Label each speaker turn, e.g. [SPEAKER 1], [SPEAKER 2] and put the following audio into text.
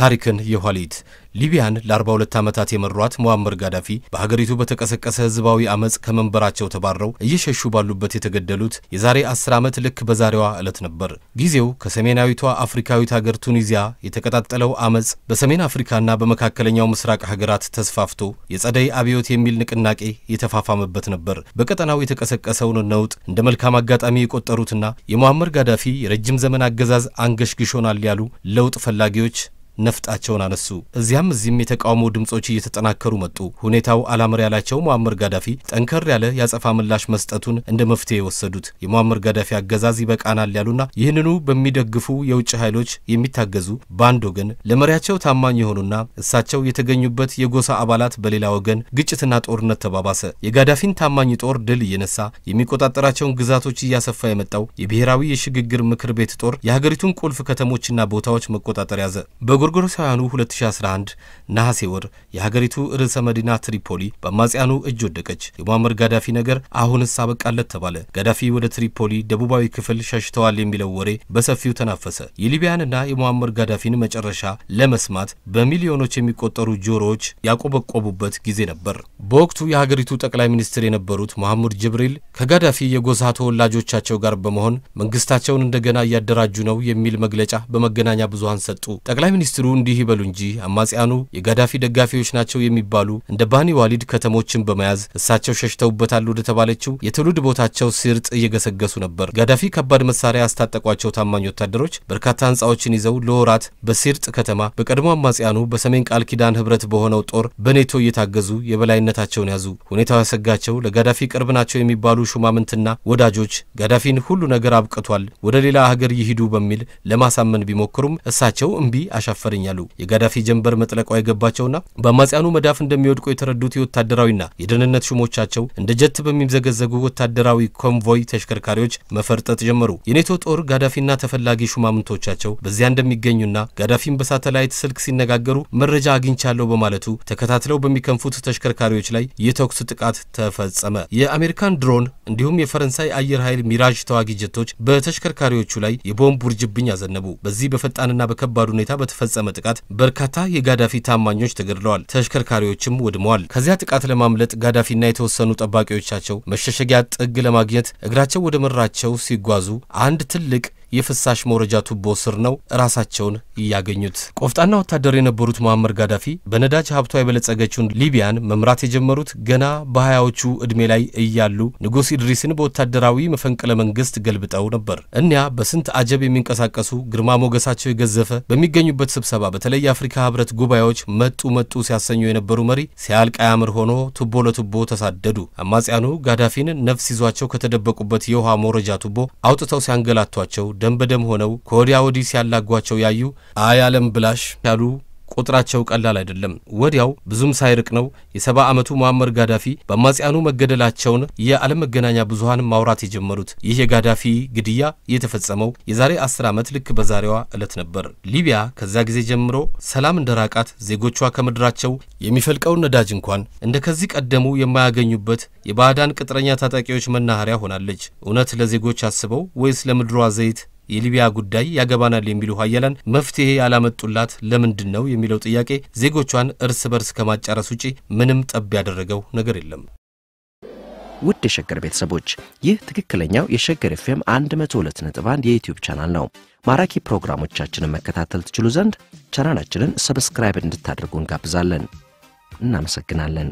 [SPEAKER 1] ታሪክን የኋሊት ሊቢያን ለ42 ዓመታት የመሯት ሙአመር ጋዳፊ በሀገሪቱ በተቀሰቀሰ ህዝባዊ አመፅ ከመንበራቸው ተባረው እየሸሹ ባሉበት የተገደሉት የዛሬ 10 ዓመት ልክ በዛሬዋ ዕለት ነበር። ጊዜው ከሰሜናዊቷ አፍሪካዊት ሀገር ቱኒዚያ የተቀጣጠለው አመፅ በሰሜን አፍሪካና በመካከለኛው ምስራቅ ሀገራት ተስፋፍቶ የጸደይ አብዮት የሚል ንቅናቄ የተፋፋመበት ነበር። በቀጠናው የተቀሰቀሰውን ነውጥ እንደ መልካም አጋጣሚ የቆጠሩትና የሙአመር ጋዳፊ የረጅም ዘመን አገዛዝ አንገሽግሾናል ያሉ ለውጥ ፈላጊዎች ነፍጣቸውን አነሱ። እዚያም እዚህም የተቃውሞ ድምጾች እየተጠናከሩ መጡ። ሁኔታው አላምር ያላቸው ሙአምር ጋዳፊ ጠንከር ያለ ያጸፋ ምላሽ መስጠቱን እንደ መፍትሄ የወሰዱት የሙአምር ጋዳፊ አገዛዝ ይበቃናል ያሉና ይህንኑ በሚደግፉ የውጭ ኃይሎች የሚታገዙ በአንድ ወገን ለመሪያቸው ታማኝ የሆኑና እሳቸው የተገኙበት የጎሳ አባላት በሌላ ወገን ግጭትና ጦርነት ተባባሰ። የጋዳፊን ታማኝ ጦር ድል እየነሳ የሚቆጣጠራቸውን ግዛቶች እያሰፋ የመጣው የብሔራዊ የሽግግር ምክር ቤት ጦር የሀገሪቱን ቁልፍ ከተሞችና ቦታዎች መቆጣጠር ያዘ። በጉር በጎርጎሮሳውያኑ 2011 ነሐሴ ወር የሀገሪቱ ርዕሰ መዲና ትሪፖሊ በአማጽያኑ እጅ ወደቀች። የሙአመር ጋዳፊ ነገር አሁንስ አበቃለት ተባለ። ጋዳፊ ወደ ትሪፖሊ ደቡባዊ ክፍል ሸሽተዋል የሚለው ወሬ በሰፊው ተናፈሰ። የሊቢያንና የሙአመር ጋዳፊን መጨረሻ ለመስማት በሚሊዮኖች የሚቆጠሩ ጆሮዎች ያቆበቆቡበት ጊዜ ነበር። በወቅቱ የሀገሪቱ ጠቅላይ ሚኒስትር የነበሩት መሐሙድ ጅብሪል ከጋዳፊ የጎሳ ተወላጆቻቸው ጋር በመሆን መንግስታቸውን እንደገና እያደራጁ ነው የሚል መግለጫ በመገናኛ ብዙሃን ሰጡ። ጠቅላይ ሚኒስትሩ እንዲህ ይበሉ እንጂ አማጽያኑ የጋዳፊ ደጋፊዎች ናቸው የሚባሉ እንደ ባኒ ዋሊድ ከተሞችን በመያዝ እሳቸው ሸሽተውበታል ወደ ተባለችው የትውልድ ቦታቸው ሲርጥ እየገሰገሱ ነበር። ጋዳፊ ከባድ መሳሪያ ያስታጠቋቸው ታማኝ ወታደሮች በርካታ ህንፃዎችን ይዘው ለወራት በሲርጥ ከተማ በቀድሞ አማጽያኑ በሰሜን ቃል ኪዳን ህብረት በሆነው ጦር በኔቶ እየታገዙ የበላይነታቸውን ያዙ። ሁኔታው ያሰጋቸው ለጋዳፊ ቅርብ ናቸው የሚባሉ ሹማምንትና ወዳጆች ጋዳፊን ሁሉ ነገር አብቅቷል፣ ወደ ሌላ ሀገር ይሂዱ በሚል ለማሳመን ቢሞክሩም እሳቸው እምቢ አሻፍ አልደፈረኝ የጋዳፊ ጀንበር መጥለቋ የገባቸውና በአማጽያኑ መዳፍ እንደሚወድቁ የተረዱት የወታደራዊና የደህንነት ሹሞቻቸው እንደ ጀት በሚዘገዘጉ ወታደራዊ ኮንቮይ ተሽከርካሪዎች መፈርጠጥ ጀመሩ። የኔቶ ጦር ጋዳፊና ተፈላጊ ሹማምንቶቻቸው በዚያ እንደሚገኙና ጋዳፊን በሳተላይት ስልክ ሲነጋገሩ መረጃ አግኝቻለሁ በማለቱ ተከታትለው በሚከንፉት ተሽከርካሪዎች ላይ የተኩስ ጥቃት ተፈጸመ። የአሜሪካን ድሮን እንዲሁም የፈረንሳይ አየር ኃይል ሚራዥ ተዋጊ ጀቶች በተሽከርካሪዎቹ ላይ የቦምብ ውርጅብኝ አዘነቡ። በዚህ በፈጣንና በከባድ ሁኔታ በተፈ በተፈጸመ ጥቃት በርካታ የጋዳፊ ታማኞች ተገድለዋል፣ ተሽከርካሪዎችም ወድመዋል። ከዚያ ጥቃት ለማምለጥ ጋዳፊና የተወሰኑ ጠባቂዎቻቸው መሸሸጊያ ጥግ ለማግኘት እግራቸው ወደ መራቸው ሲጓዙ አንድ ትልቅ የፍሳሽ መውረጃ ቱቦ ስር ነው ራሳቸውን እያገኙት። ቆፍጣና ወታደር የነበሩት መሐመር ጋዳፊ በነዳጅ ሀብቷ የበለጸገችውን ሊቢያን መምራት የጀመሩት ገና በሀያዎቹ ዕድሜ ላይ እያሉ ንጉሥ ኢድሪስን በወታደራዊ መፈንቅለ መንግስት ገልብጠው ነበር። እኒያ በስንት አጀብ የሚንቀሳቀሱ ግርማ ሞገሳቸው የገዘፈ በሚገኙበት ስብሰባ በተለይ የአፍሪካ ህብረት ጉባኤዎች መጡ መጡ ሲያሰኙ የነበሩ መሪ ሲያልቅ አያምር ሆኖ ቱቦ ለቱቦ ተሳደዱ። አማጽያኑ ጋዳፊን ነፍስ ይዟቸው ከተደበቁበት የውሃ መውረጃ ቱቦ አውጥተው ሲያንገላቷቸው ደም በደም ሆነው ከወዲያ ወዲህ ሲያላጓቸው ያዩ አይ አለም ብላሽ ያሉ ቁጥራቸው ቀላል አይደለም። ወዲያው ብዙም ሳይርቅ ነው የሰባ ዓመቱ ሙአመር ጋዳፊ በአማጽያኑ መገደላቸውን የዓለም መገናኛ ብዙሀን ማውራት የጀመሩት። ይህ የጋዳፊ ግድያ የተፈጸመው የዛሬ አስር ዓመት ልክ በዛሬዋ ዕለት ነበር። ሊቢያ ከዚያ ጊዜ ጀምሮ ሰላም እንደራቃት ዜጎቿ ከምድራቸው የሚፈልቀውን ነዳጅ እንኳን እንደ ከዚህ ቀደሙ የማያገኙበት የባዕዳን ቅጥረኛ ታጣቂዎች መናኸሪያ ሆናለች። እውነት ለዜጎች አስበው ወይስ ለምድሯ ዘይት የሊቢያ ጉዳይ ያገባናል የሚሉ ሀያላን መፍትሄ ያላመጡላት ለምንድን ነው የሚለው ጥያቄ ዜጎቿን እርስ በርስ ከማጫረስ ውጪ ምንም ጠብ ያደረገው ነገር የለም። ውድ የሸገር ቤተሰቦች ይህ ትክክለኛው የሸገር ኤፍኤም 102 ነጥብ 1 የዩትዩብ ቻናል ነው። ማራኪ ፕሮግራሞቻችንን መከታተል ትችሉ ዘንድ ቻናላችንን ሰብስክራይብ እንድታደርጉ እንጋብዛለን። እናመሰግናለን።